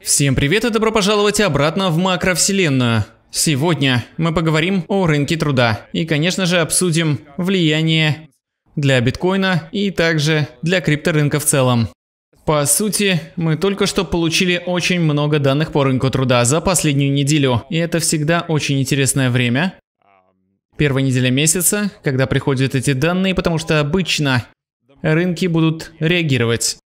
Всем привет и добро пожаловать обратно в макровселенную. Сегодня мы поговорим о рынке труда и, конечно же, обсудим влияние для биткоина и также для крипторынка в целом. По сути, мы только что получили очень много данных по рынку труда за последнюю неделю, и это всегда очень интересное время. Первая неделя месяца, когда приходят эти данные, потому что обычно рынки будут реагировать.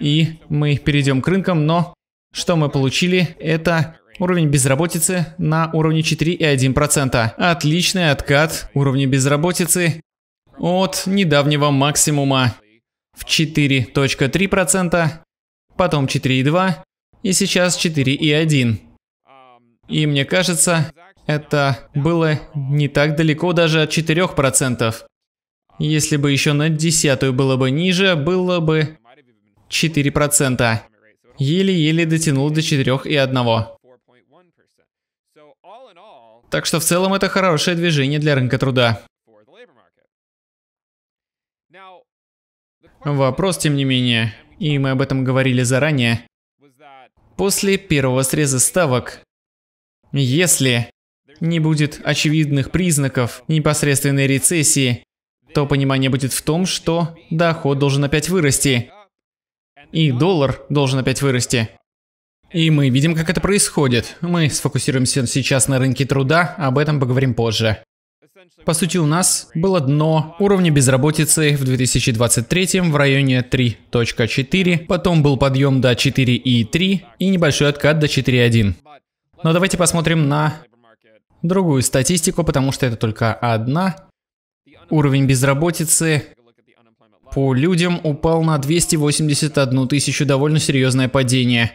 И мы перейдем к рынкам, но что мы получили? Это Уровень безработицы на уровне 4,1%. Отличный откат уровня безработицы от недавнего максимума в 4.3%, потом 4.2% и сейчас 4.1%. И мне кажется, это было не так далеко даже от 4%. Если бы еще на десятую было бы ниже, было бы 4%. Еле-еле дотянул до 4 и 1. Так что в целом это хорошее движение для рынка труда. Вопрос, тем не менее, и мы об этом говорили заранее, после первого среза ставок, если не будет очевидных признаков непосредственной рецессии, то понимание будет в том, что доход должен опять вырасти и доллар должен опять вырасти. И мы видим, как это происходит. Мы сфокусируемся сейчас на рынке труда, об этом поговорим позже. По сути, у нас было дно уровня безработицы в 2023 в районе 3.4, потом был подъем до 4.3 и небольшой откат до 4.1. Но давайте посмотрим на другую статистику, потому что это только одна. Уровень безработицы по людям упал на 281 тысячу довольно серьезное падение.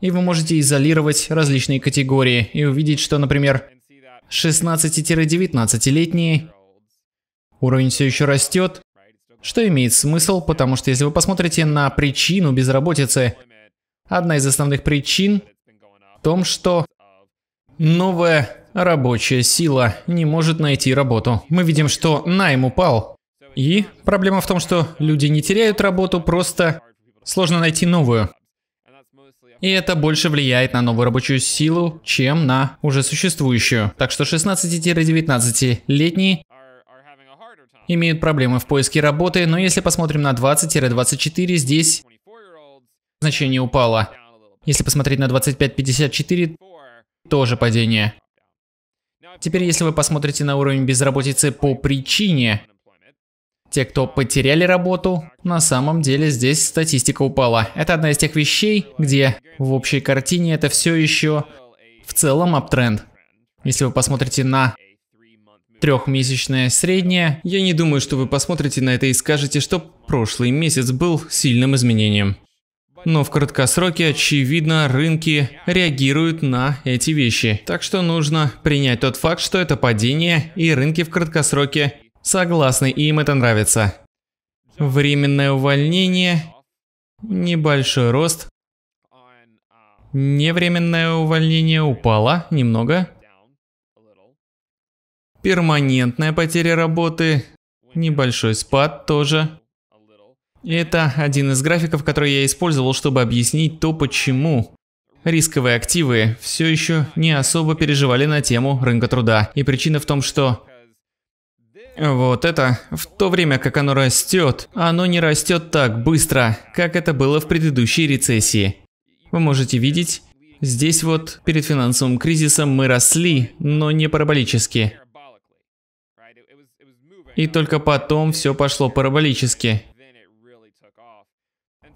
И вы можете изолировать различные категории и увидеть, что, например, 16-19-летние уровень все еще растет, что имеет смысл, потому что если вы посмотрите на причину безработицы, одна из основных причин в том, что новая рабочая сила не может найти работу. Мы видим, что найм упал. И проблема в том, что люди не теряют работу, просто сложно найти новую. И это больше влияет на новую рабочую силу, чем на уже существующую. Так что 16-19-летние имеют проблемы в поиске работы, но если посмотрим на 20-24, здесь значение упало. Если посмотреть на 25-54, тоже падение. Теперь, если вы посмотрите на уровень безработицы по причине, те, кто потеряли работу, на самом деле здесь статистика упала. Это одна из тех вещей, где в общей картине это все еще в целом аптренд. Если вы посмотрите на трехмесячное среднее, я не думаю, что вы посмотрите на это и скажете, что прошлый месяц был сильным изменением. Но в краткосроке, очевидно, рынки реагируют на эти вещи. Так что нужно принять тот факт, что это падение, и рынки в краткосроке согласны, и им это нравится. Временное увольнение, небольшой рост. Невременное увольнение упало немного. Перманентная потеря работы, небольшой спад тоже. Это один из графиков, который я использовал, чтобы объяснить то, почему рисковые активы все еще не особо переживали на тему рынка труда. И причина в том, что вот это, в то время как оно растет, оно не растет так быстро, как это было в предыдущей рецессии. Вы можете видеть, здесь вот перед финансовым кризисом мы росли, но не параболически. И только потом все пошло параболически.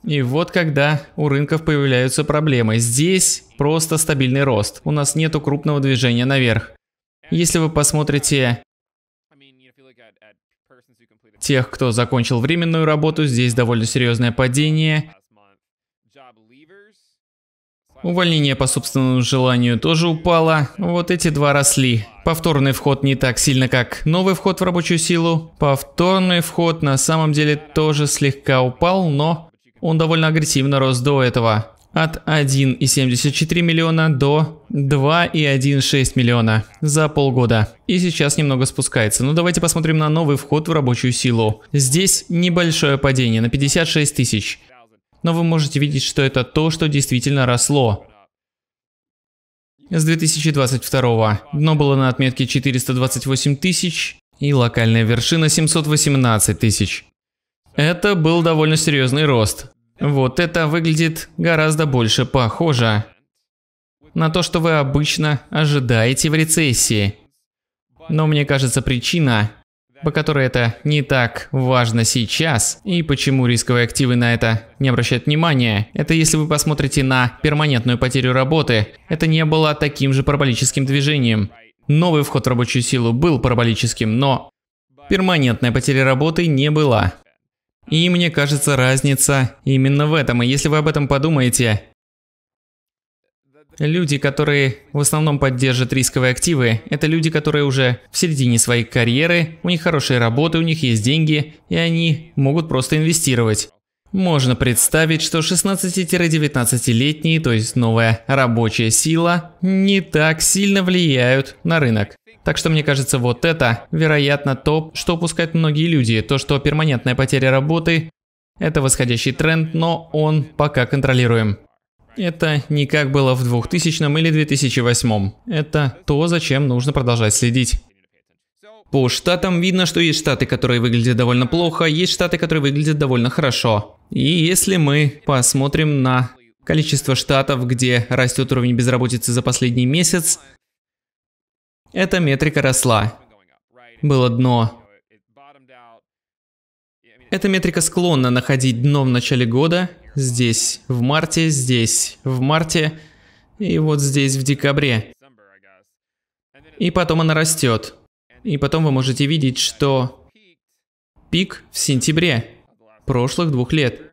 И вот когда у рынков появляются проблемы. Здесь просто стабильный рост. У нас нету крупного движения наверх. Если вы посмотрите тех, кто закончил временную работу, здесь довольно серьезное падение. Увольнение по собственному желанию тоже упало. Вот эти два росли. Повторный вход не так сильно, как новый вход в рабочую силу. Повторный вход на самом деле тоже слегка упал, но он довольно агрессивно рос до этого. От 1,74 миллиона до 2,16 миллиона за полгода. И сейчас немного спускается. Но ну, давайте посмотрим на новый вход в рабочую силу. Здесь небольшое падение на 56 тысяч. Но вы можете видеть, что это то, что действительно росло с 2022. Дно было на отметке 428 тысяч и локальная вершина 718 тысяч. Это был довольно серьезный рост. Вот это выглядит гораздо больше похоже на то, что вы обычно ожидаете в рецессии. Но мне кажется причина, по которой это не так важно сейчас, и почему рисковые активы на это не обращают внимания, это если вы посмотрите на перманентную потерю работы, это не было таким же параболическим движением. Новый вход в рабочую силу был параболическим, но перманентная потеря работы не была. И мне кажется, разница именно в этом. И если вы об этом подумаете, Люди, которые в основном поддержат рисковые активы, это люди, которые уже в середине своей карьеры, у них хорошие работы, у них есть деньги, и они могут просто инвестировать. Можно представить, что 16-19-летние, то есть новая рабочая сила, не так сильно влияют на рынок. Так что мне кажется, вот это, вероятно, то, что упускают многие люди, то, что перманентная потеря работы – это восходящий тренд, но он пока контролируем. Это не как было в 2000 или 2008. Это то, за чем нужно продолжать следить. По штатам видно, что есть штаты, которые выглядят довольно плохо, есть штаты, которые выглядят довольно хорошо. И если мы посмотрим на количество штатов, где растет уровень безработицы за последний месяц, эта метрика росла. Было дно. Эта метрика склонна находить дно в начале года, здесь, в марте, здесь, в марте и вот здесь в декабре. И потом она растет. И потом вы можете видеть, что пик в сентябре прошлых двух лет.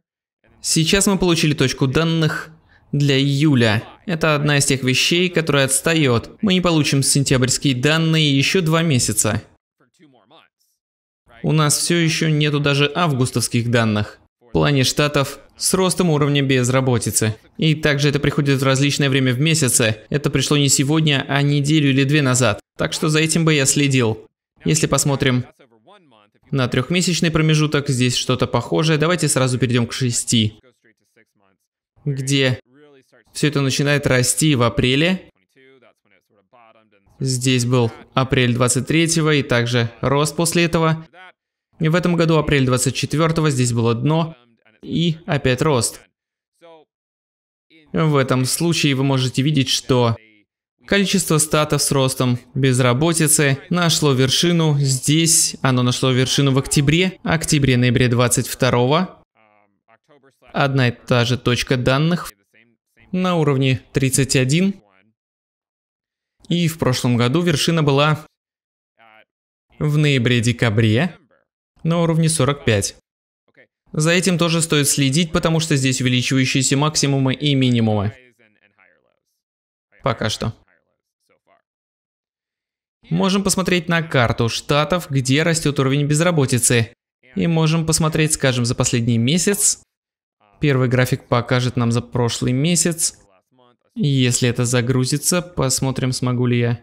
Сейчас мы получили точку данных для июля. Это одна из тех вещей, которая отстает. Мы не получим сентябрьские данные еще два месяца. У нас все еще нету даже августовских данных. В плане штатов с ростом уровня безработицы. И также это приходит в различное время в месяце. Это пришло не сегодня, а неделю или две назад. Так что за этим бы я следил. Если посмотрим на трехмесячный промежуток, здесь что-то похожее. Давайте сразу перейдем к шести, где все это начинает расти в апреле. Здесь был апрель 23 и также рост после этого. И в этом году апрель 24 здесь было дно и опять рост. В этом случае вы можете видеть, что количество статов с ростом безработицы нашло вершину здесь, оно нашло вершину в октябре, октябре-ноябре 22 одна и та же точка данных на уровне 31. И в прошлом году вершина была в ноябре-декабре на уровне 45. За этим тоже стоит следить, потому что здесь увеличивающиеся максимумы и минимумы. Пока что. Можем посмотреть на карту штатов, где растет уровень безработицы. И можем посмотреть, скажем, за последний месяц, Первый график покажет нам за прошлый месяц. Если это загрузится, посмотрим, смогу ли я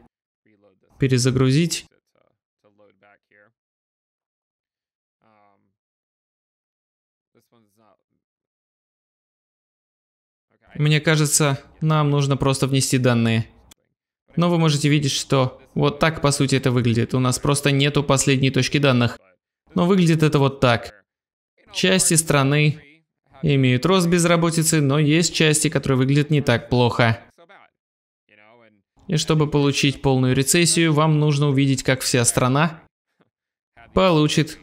перезагрузить. Мне кажется, нам нужно просто внести данные. Но вы можете видеть, что вот так по сути это выглядит. У нас просто нету последней точки данных. Но выглядит это вот так. Части страны имеют рост безработицы, но есть части, которые выглядят не так плохо. И чтобы получить полную рецессию, вам нужно увидеть, как вся страна получит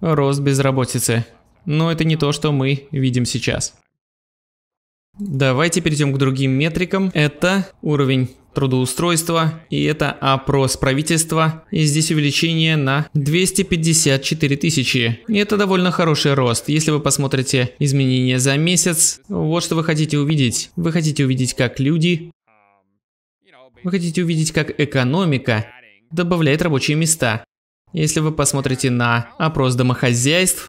рост безработицы. Но это не то, что мы видим сейчас. Давайте перейдем к другим метрикам. Это уровень трудоустройства, и это опрос правительства, и здесь увеличение на 254 тысячи. И это довольно хороший рост. Если вы посмотрите изменения за месяц, вот что вы хотите увидеть. Вы хотите увидеть, как люди, вы хотите увидеть, как экономика добавляет рабочие места. Если вы посмотрите на опрос домохозяйств,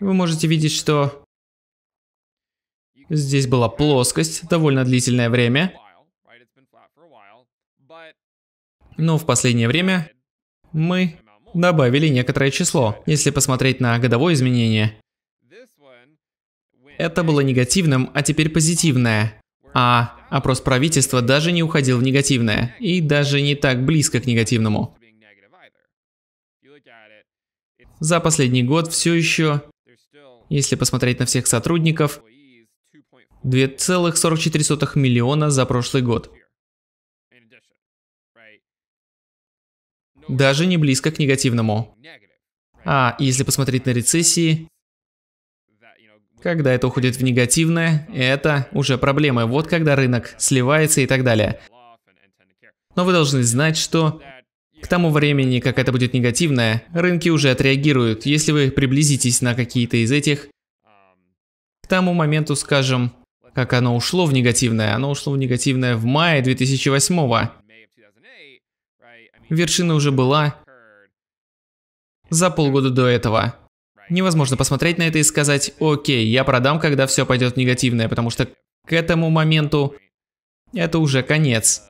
вы можете видеть, что Здесь была плоскость довольно длительное время. Но в последнее время мы добавили некоторое число. Если посмотреть на годовое изменение, это было негативным, а теперь позитивное. А опрос правительства даже не уходил в негативное, и даже не так близко к негативному. За последний год все еще, если посмотреть на всех сотрудников, 2,44 миллиона за прошлый год. Даже не близко к негативному. А, если посмотреть на рецессии, когда это уходит в негативное, это уже проблемы. Вот когда рынок сливается и так далее. Но вы должны знать, что к тому времени, как это будет негативное, рынки уже отреагируют. Если вы приблизитесь на какие-то из этих, к тому моменту, скажем, как оно ушло в негативное, оно ушло в негативное в мае 2008 -го вершина уже была за полгода до этого. Невозможно посмотреть на это и сказать, окей, я продам, когда все пойдет негативное, потому что к этому моменту это уже конец.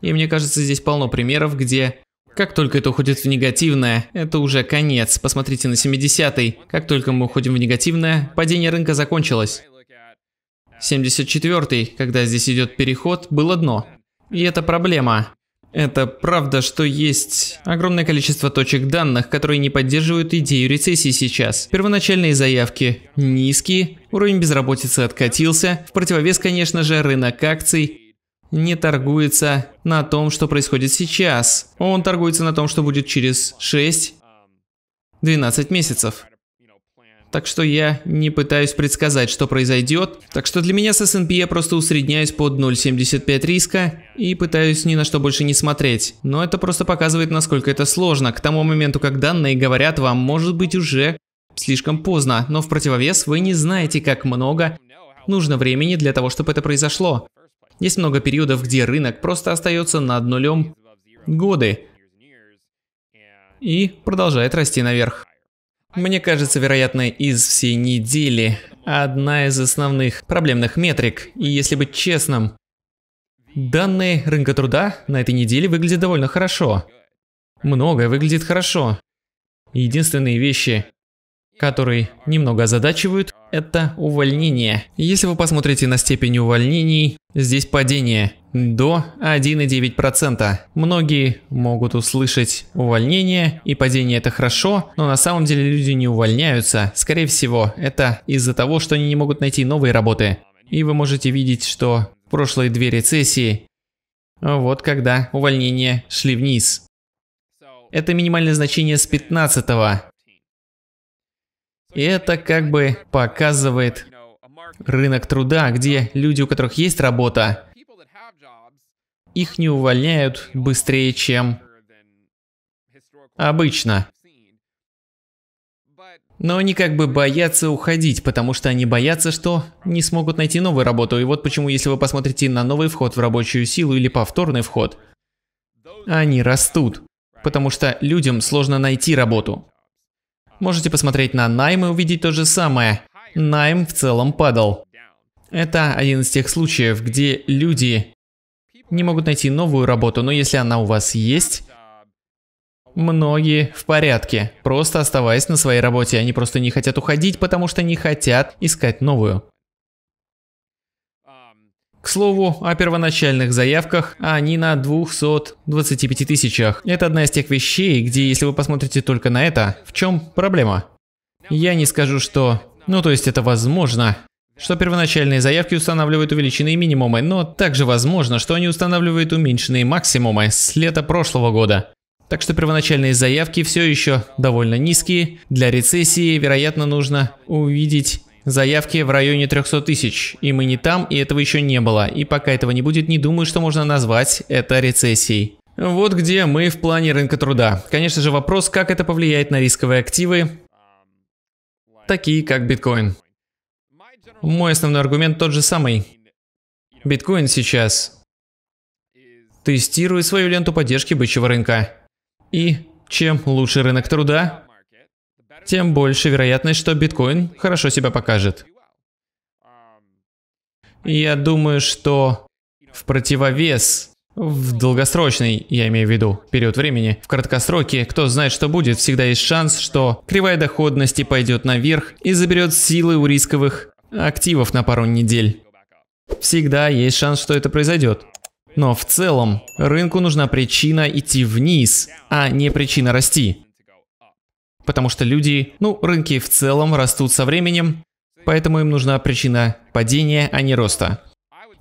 И мне кажется, здесь полно примеров, где как только это уходит в негативное, это уже конец. Посмотрите на 70-й. Как только мы уходим в негативное, падение рынка закончилось. 74-й, когда здесь идет переход, было дно. И это проблема. Это правда, что есть огромное количество точек данных, которые не поддерживают идею рецессии сейчас. Первоначальные заявки низкие, уровень безработицы откатился, в противовес, конечно же, рынок акций не торгуется на том, что происходит сейчас. Он торгуется на том, что будет через 6-12 месяцев так что я не пытаюсь предсказать, что произойдет. Так что для меня с S&P я просто усредняюсь под 0,75 риска и пытаюсь ни на что больше не смотреть. Но это просто показывает, насколько это сложно. К тому моменту, как данные говорят вам, может быть уже слишком поздно, но в противовес вы не знаете, как много нужно времени для того, чтобы это произошло. Есть много периодов, где рынок просто остается над нулем годы и продолжает расти наверх. Мне кажется, вероятно, из всей недели одна из основных проблемных метрик, и если быть честным, данные рынка труда на этой неделе выглядят довольно хорошо. Многое выглядит хорошо. Единственные вещи, которые немного озадачивают, это увольнение. Если вы посмотрите на степень увольнений, здесь падение до 1,9%. Многие могут услышать увольнение, и падение это хорошо, но на самом деле люди не увольняются. Скорее всего, это из-за того, что они не могут найти новые работы. И вы можете видеть, что в прошлые две рецессии, вот когда увольнения шли вниз. Это минимальное значение с 15 -го. И это как бы показывает рынок труда, где люди, у которых есть работа, их не увольняют быстрее, чем обычно. Но они как бы боятся уходить, потому что они боятся, что не смогут найти новую работу. И вот почему, если вы посмотрите на новый вход в рабочую силу или повторный вход, они растут. Потому что людям сложно найти работу. Можете посмотреть на найм и увидеть то же самое. Найм в целом падал. Это один из тех случаев, где люди не могут найти новую работу, но если она у вас есть, Многие в порядке, просто оставаясь на своей работе, они просто не хотят уходить, потому что не хотят искать новую. К слову, о первоначальных заявках, они на 225 тысячах. Это одна из тех вещей, где, если вы посмотрите только на это, в чем проблема? Я не скажу, что... Ну, то есть это возможно что первоначальные заявки устанавливают увеличенные минимумы, но также возможно, что они устанавливают уменьшенные максимумы с лета прошлого года. Так что первоначальные заявки все еще довольно низкие. Для рецессии, вероятно, нужно увидеть заявки в районе 300 тысяч. И мы не там, и этого еще не было. И пока этого не будет, не думаю, что можно назвать это рецессией. Вот где мы в плане рынка труда. Конечно же вопрос, как это повлияет на рисковые активы, такие как биткоин. Мой основной аргумент тот же самый. Биткоин сейчас тестирует свою ленту поддержки бычьего рынка. И чем лучше рынок труда, тем больше вероятность, что биткоин хорошо себя покажет. Я думаю, что в противовес, в долгосрочный, я имею в виду, период времени, в краткосроке, кто знает, что будет, всегда есть шанс, что кривая доходности пойдет наверх и заберет силы у рисковых активов на пару недель. Всегда есть шанс, что это произойдет. Но в целом, рынку нужна причина идти вниз, а не причина расти. Потому что люди, ну, рынки в целом растут со временем, поэтому им нужна причина падения, а не роста.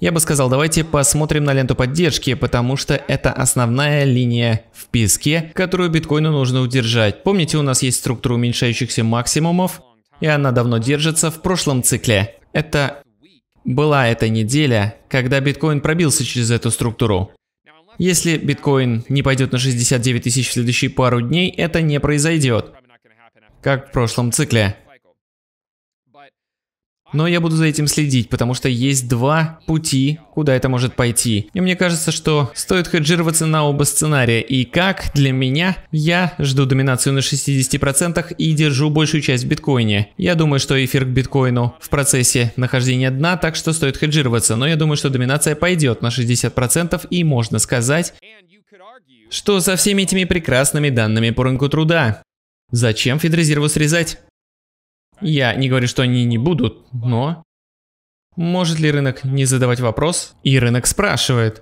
Я бы сказал, давайте посмотрим на ленту поддержки, потому что это основная линия в песке, которую биткоину нужно удержать. Помните, у нас есть структура уменьшающихся максимумов, и она давно держится в прошлом цикле. Это была эта неделя, когда биткоин пробился через эту структуру. Если биткоин не пойдет на 69 тысяч в следующие пару дней, это не произойдет, как в прошлом цикле. Но я буду за этим следить, потому что есть два пути, куда это может пойти. И мне кажется, что стоит хеджироваться на оба сценария. И как для меня, я жду доминацию на 60% и держу большую часть в биткоине. Я думаю, что эфир к биткоину в процессе нахождения дна, так что стоит хеджироваться. Но я думаю, что доминация пойдет на 60% и можно сказать, что со всеми этими прекрасными данными по рынку труда. Зачем Федрезерву срезать? Я не говорю, что они не будут, но... Может ли рынок не задавать вопрос? И рынок спрашивает.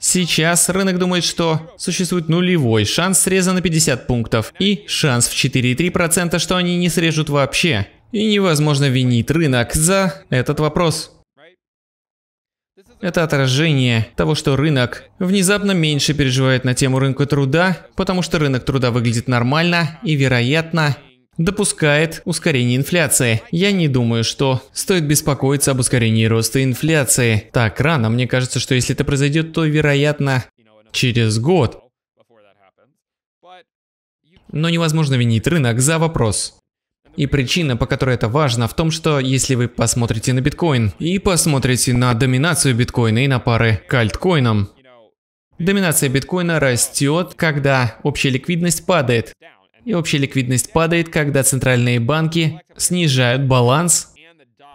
Сейчас рынок думает, что существует нулевой шанс среза на 50 пунктов и шанс в 4,3%, что они не срежут вообще. И невозможно винить рынок за этот вопрос. Это отражение того, что рынок внезапно меньше переживает на тему рынка труда, потому что рынок труда выглядит нормально и, вероятно, допускает ускорение инфляции. Я не думаю, что стоит беспокоиться об ускорении роста инфляции. Так рано, мне кажется, что если это произойдет, то вероятно через год. Но невозможно винить рынок за вопрос. И причина, по которой это важно, в том, что если вы посмотрите на биткоин и посмотрите на доминацию биткоина и на пары к альткоинам, доминация биткоина растет, когда общая ликвидность падает и общая ликвидность падает, когда центральные банки снижают баланс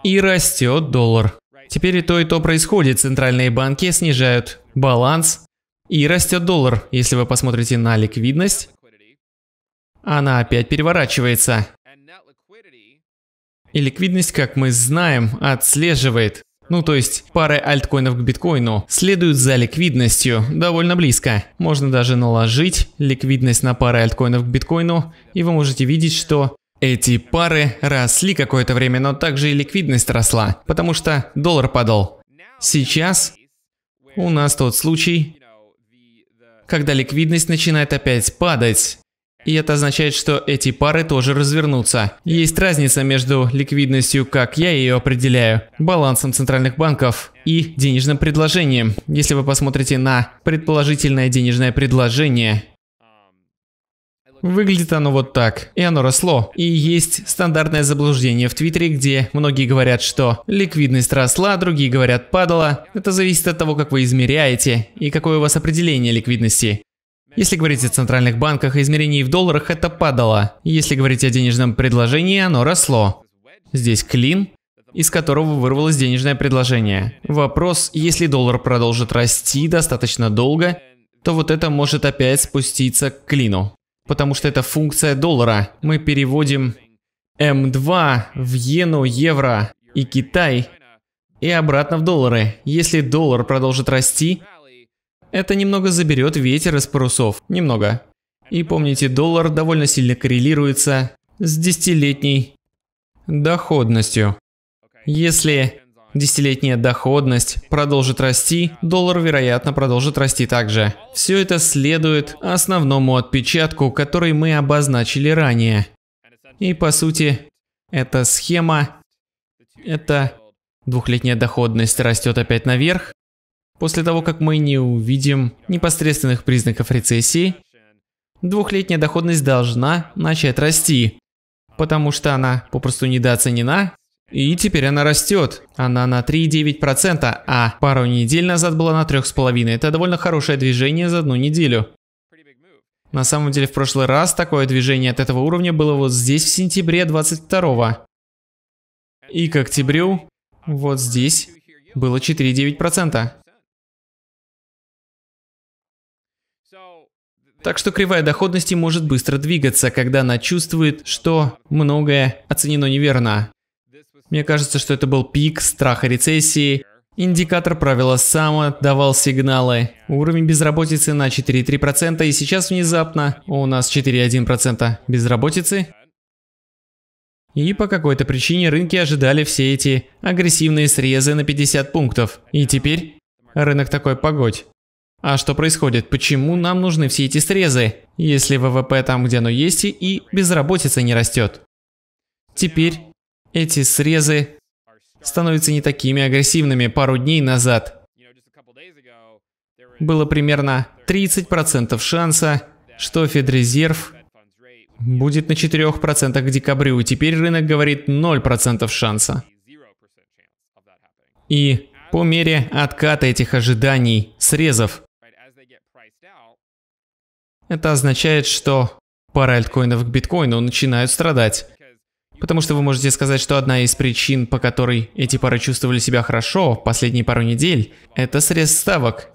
и растет доллар. Теперь и то, и то происходит. Центральные банки снижают баланс и растет доллар. Если вы посмотрите на ликвидность, она опять переворачивается. И ликвидность, как мы знаем, отслеживает ну то есть пары альткоинов к биткоину следуют за ликвидностью довольно близко. Можно даже наложить ликвидность на пары альткоинов к биткоину и вы можете видеть, что эти пары росли какое-то время, но также и ликвидность росла, потому что доллар падал. Сейчас у нас тот случай, когда ликвидность начинает опять падать. И это означает, что эти пары тоже развернутся. Есть разница между ликвидностью, как я ее определяю, балансом центральных банков и денежным предложением. Если вы посмотрите на предположительное денежное предложение, Выглядит оно вот так. И оно росло. И есть стандартное заблуждение в Твиттере, где многие говорят, что ликвидность росла, другие говорят падала. Это зависит от того, как вы измеряете и какое у вас определение ликвидности. Если говорить о центральных банках, измерений в долларах это падало. Если говорить о денежном предложении, оно росло. Здесь клин, из которого вырвалось денежное предложение. Вопрос, если доллар продолжит расти достаточно долго, то вот это может опять спуститься к клину. Потому что это функция доллара. Мы переводим М2 эм в иену, евро и Китай и обратно в доллары. Если доллар продолжит расти, это немного заберет ветер из парусов. Немного. И помните, доллар довольно сильно коррелируется с десятилетней доходностью. Если десятилетняя доходность продолжит расти, доллар, вероятно, продолжит расти также. Все это следует основному отпечатку, который мы обозначили ранее. И по сути, эта схема, это двухлетняя доходность растет опять наверх, После того, как мы не увидим непосредственных признаков рецессии, двухлетняя доходность должна начать расти, потому что она попросту недооценена, и теперь она растет. Она на 3,9%, а пару недель назад была на 3,5%. Это довольно хорошее движение за одну неделю. На самом деле в прошлый раз такое движение от этого уровня было вот здесь в сентябре 22 -го. И к октябрю вот здесь было 4,9%. Так что кривая доходности может быстро двигаться, когда она чувствует, что многое оценено неверно. Мне кажется, что это был пик страха рецессии. Индикатор правила сама давал сигналы. Уровень безработицы на 4,3% и сейчас внезапно у нас 4,1% безработицы. И по какой-то причине рынки ожидали все эти агрессивные срезы на 50 пунктов. И теперь рынок такой погодь. А что происходит? Почему нам нужны все эти срезы, если ВВП там, где оно есть, и безработица не растет? Теперь эти срезы становятся не такими агрессивными. Пару дней назад было примерно 30% шанса, что Федрезерв будет на 4% к декабрю. Теперь рынок говорит 0% шанса. И по мере отката этих ожиданий, срезов, это означает, что пара альткоинов к биткоину начинают страдать. Потому что вы можете сказать, что одна из причин, по которой эти пары чувствовали себя хорошо последние пару недель, это срез ставок.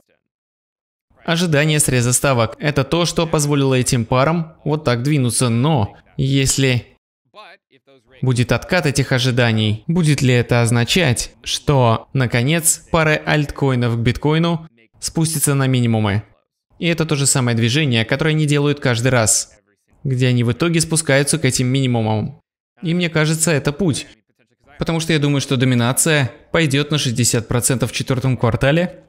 Ожидание среза ставок – это то, что позволило этим парам вот так двинуться, но если будет откат этих ожиданий, будет ли это означать, что, наконец, пары альткоинов к биткоину спустятся на минимумы? И это то же самое движение, которое они делают каждый раз, где они в итоге спускаются к этим минимумам. И мне кажется, это путь. Потому что я думаю, что доминация пойдет на 60% в четвертом квартале.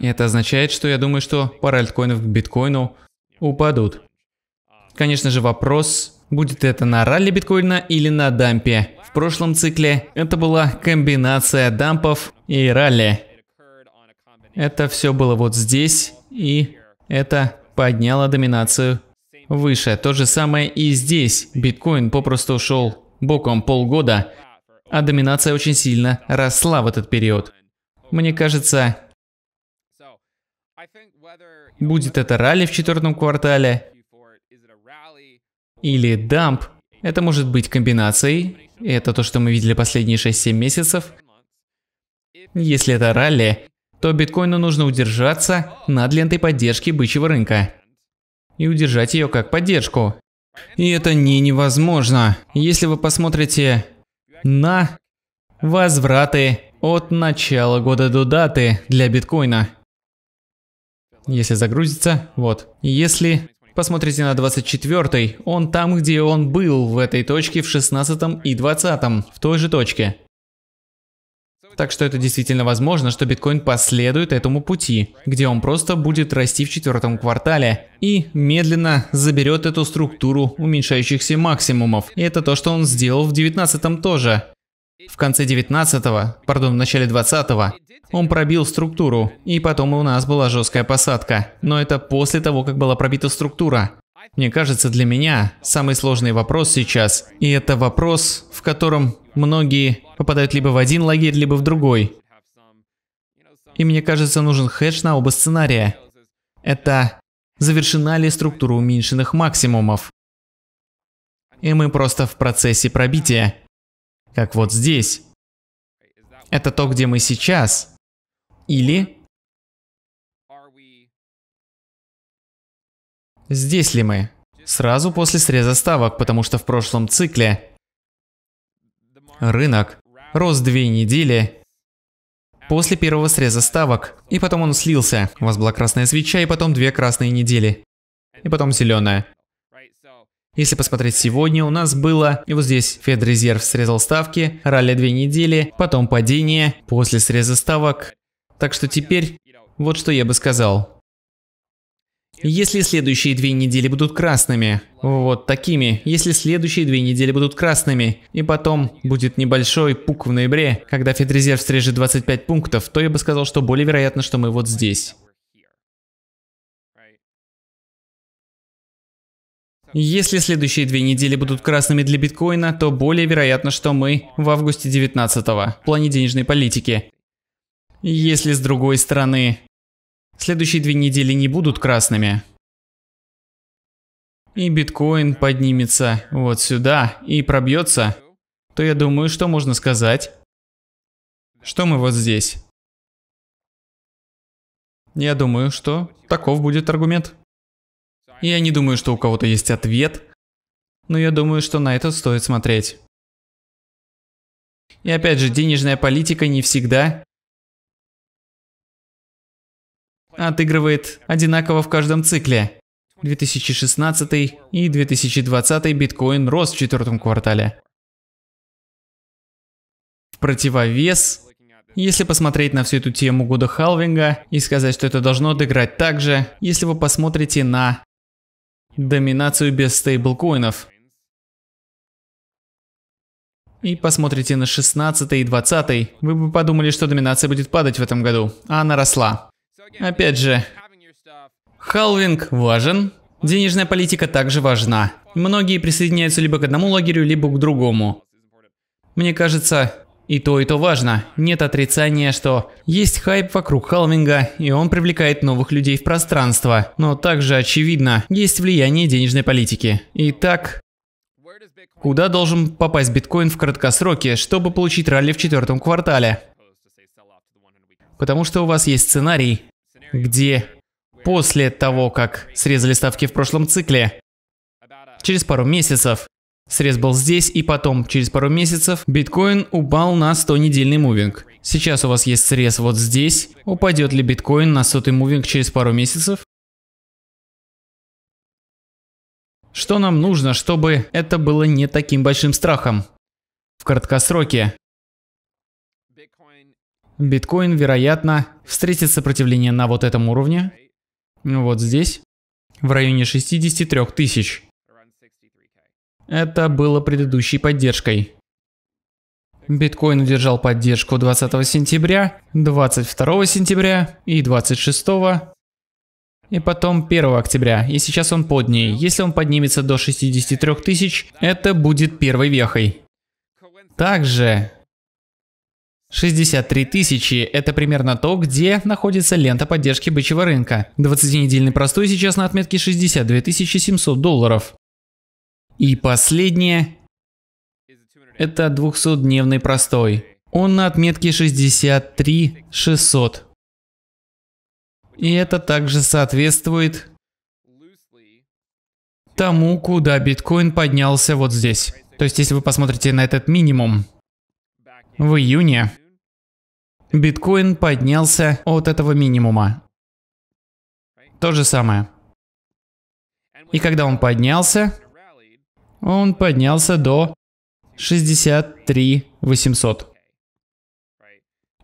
И это означает, что я думаю, что пара альткоинов к биткоину упадут. Конечно же, вопрос, будет это на ралли биткоина или на дампе. В прошлом цикле это была комбинация дампов и ралли. Это все было вот здесь и это подняло доминацию выше. То же самое и здесь. Биткоин попросту ушел боком полгода, а доминация очень сильно росла в этот период. Мне кажется, будет это ралли в четвертом квартале или дамп. Это может быть комбинацией. Это то, что мы видели последние 6-7 месяцев. Если это ралли, то биткоину нужно удержаться над лентой поддержки бычьего рынка. И удержать ее как поддержку. И это не невозможно. Если вы посмотрите на возвраты от начала года до даты для биткоина. Если загрузится, вот. Если посмотрите на 24, он там, где он был, в этой точке в 16 и 20, в той же точке. Так что это действительно возможно, что биткоин последует этому пути, где он просто будет расти в четвертом квартале и медленно заберет эту структуру уменьшающихся максимумов. И это то, что он сделал в 19 тоже. В конце 19-го, пардон, в начале 20-го, он пробил структуру, и потом у нас была жесткая посадка. Но это после того, как была пробита структура. Мне кажется, для меня самый сложный вопрос сейчас, и это вопрос, в котором многие попадают либо в один лагерь, либо в другой. И мне кажется, нужен хедж на оба сценария. Это завершена ли структура уменьшенных максимумов. И мы просто в процессе пробития. Как вот здесь. Это то, где мы сейчас. Или... Здесь ли мы? Сразу после среза ставок, потому что в прошлом цикле рынок рос две недели после первого среза ставок. И потом он слился. У вас была красная свеча, и потом две красные недели. И потом зеленая. Если посмотреть сегодня, у нас было... И вот здесь Федрезерв срезал ставки, ралли две недели, потом падение, после среза ставок. Так что теперь вот что я бы сказал. Если следующие две недели будут красными, вот такими, если следующие две недели будут красными, и потом будет небольшой пук в ноябре, когда Федрезерв срежет 25 пунктов, то я бы сказал, что более вероятно, что мы вот здесь. Если следующие две недели будут красными для биткоина, то более вероятно, что мы в августе 19 го в плане денежной политики. Если с другой стороны Следующие две недели не будут красными. И биткоин поднимется вот сюда и пробьется. То я думаю, что можно сказать. Что мы вот здесь? Я думаю, что таков будет аргумент. Я не думаю, что у кого-то есть ответ, но я думаю, что на это стоит смотреть. И опять же, денежная политика не всегда отыгрывает одинаково в каждом цикле. 2016 и 2020 биткоин рос в четвертом квартале. В противовес, если посмотреть на всю эту тему года халвинга и сказать, что это должно отыграть так же, если вы посмотрите на доминацию без стейблкоинов, и посмотрите на 16 и 20, вы бы подумали, что доминация будет падать в этом году, а она росла. Опять же, халвинг важен, денежная политика также важна. Многие присоединяются либо к одному лагерю, либо к другому. Мне кажется, и то, и то важно. Нет отрицания, что есть хайп вокруг халвинга, и он привлекает новых людей в пространство. Но также очевидно, есть влияние денежной политики. Итак, куда должен попасть биткоин в краткосроке, чтобы получить ралли в четвертом квартале? Потому что у вас есть сценарий, где после того, как срезали ставки в прошлом цикле, через пару месяцев Срез был здесь, и потом, через пару месяцев, биткоин упал на 100-недельный мувинг. Сейчас у вас есть срез вот здесь. Упадет ли биткоин на 100 мувинг через пару месяцев? Что нам нужно, чтобы это было не таким большим страхом? В краткосроке биткоин, вероятно, встретит сопротивление на вот этом уровне, вот здесь, в районе 63 тысяч. Это было предыдущей поддержкой. Биткоин удержал поддержку 20 сентября, 22 сентября и 26, и потом 1 октября, и сейчас он под ней. Если он поднимется до 63 тысяч, это будет первой вехой. Также 63 тысячи – это примерно то, где находится лента поддержки бычьего рынка. 20-недельный простой сейчас на отметке 62 700 долларов. И последнее – это 200-дневный простой. Он на отметке 63 600. И это также соответствует тому, куда биткоин поднялся вот здесь. То есть, если вы посмотрите на этот минимум в июне, биткоин поднялся от этого минимума. То же самое. И когда он поднялся, он поднялся до 63 800.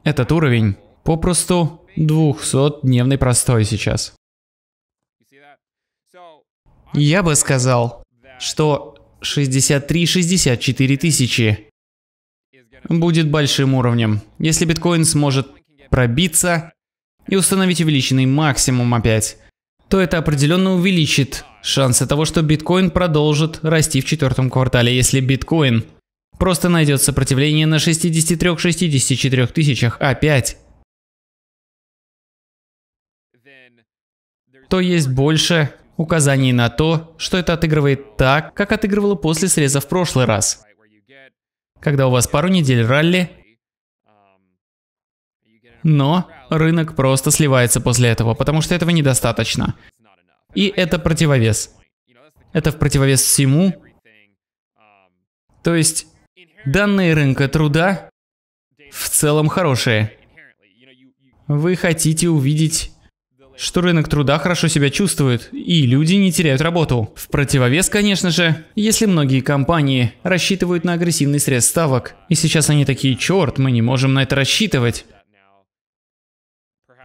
Этот уровень попросту 200-дневный простой сейчас. Я бы сказал, что 63-64 тысячи будет большим уровнем. Если биткоин сможет пробиться и установить увеличенный максимум опять, то это определенно увеличит шансы того, что биткоин продолжит расти в четвертом квартале, если биткоин просто найдет сопротивление на 63-64 тысячах опять. То есть больше указаний на то, что это отыгрывает так, как отыгрывало после среза в прошлый раз когда у вас пару недель ралли, но рынок просто сливается после этого, потому что этого недостаточно. И это противовес. Это в противовес всему. То есть данные рынка труда в целом хорошие. Вы хотите увидеть что рынок труда хорошо себя чувствует, и люди не теряют работу. В противовес, конечно же, если многие компании рассчитывают на агрессивный срез ставок, и сейчас они такие, черт, мы не можем на это рассчитывать.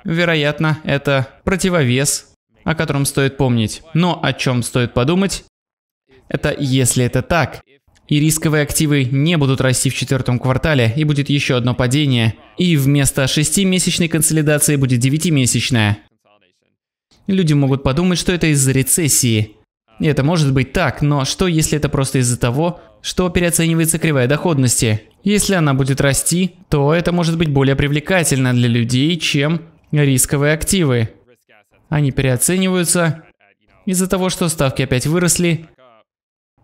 Вероятно, это противовес, о котором стоит помнить. Но о чем стоит подумать, это если это так. И рисковые активы не будут расти в четвертом квартале, и будет еще одно падение. И вместо шестимесячной консолидации будет девятимесячная. Люди могут подумать, что это из-за рецессии. это может быть так, но что если это просто из-за того, что переоценивается кривая доходности? Если она будет расти, то это может быть более привлекательно для людей, чем рисковые активы. Они переоцениваются из-за того, что ставки опять выросли,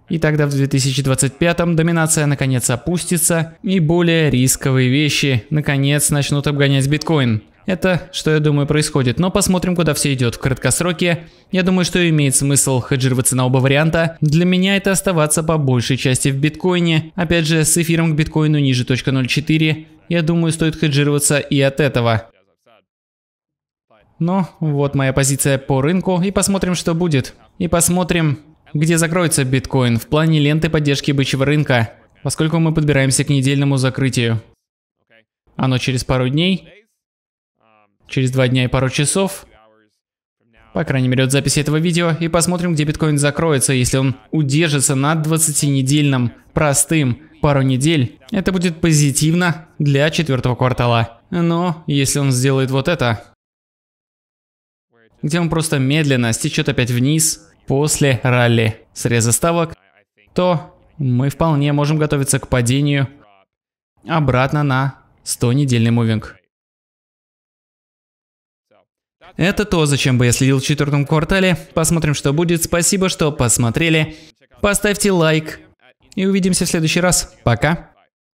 и тогда в 2025 доминация наконец опустится, и более рисковые вещи наконец начнут обгонять биткоин. Это, что я думаю, происходит. Но посмотрим, куда все идет в краткосроке. Я думаю, что имеет смысл хеджироваться на оба варианта. Для меня это оставаться по большей части в биткоине. Опять же, с эфиром к биткоину ниже 0.04. Я думаю, стоит хеджироваться и от этого. Но ну, вот моя позиция по рынку и посмотрим, что будет. И посмотрим, где закроется биткоин в плане ленты поддержки бычьего рынка, поскольку мы подбираемся к недельному закрытию. Оно через пару дней через два дня и пару часов, по крайней мере от записи этого видео, и посмотрим, где биткоин закроется, если он удержится над 20-недельном простым пару недель. Это будет позитивно для четвертого квартала. Но если он сделает вот это, где он просто медленно стечет опять вниз после ралли среза ставок, то мы вполне можем готовиться к падению обратно на 100-недельный мувинг. Это то, зачем бы я следил в четвертом квартале. Посмотрим, что будет. Спасибо, что посмотрели. Поставьте лайк. И увидимся в следующий раз. Пока.